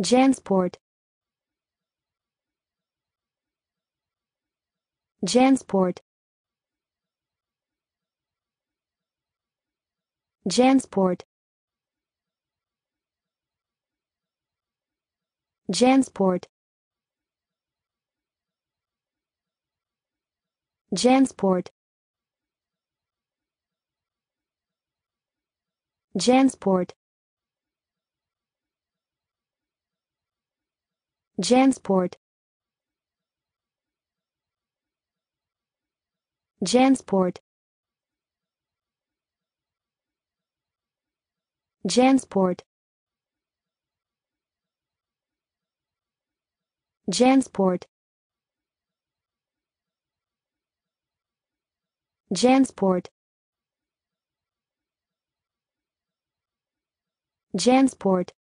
Jansport Jansport Jansport Jansport Jansport Jansport Jansport Jansport Jansport Jansport Jansport Jansport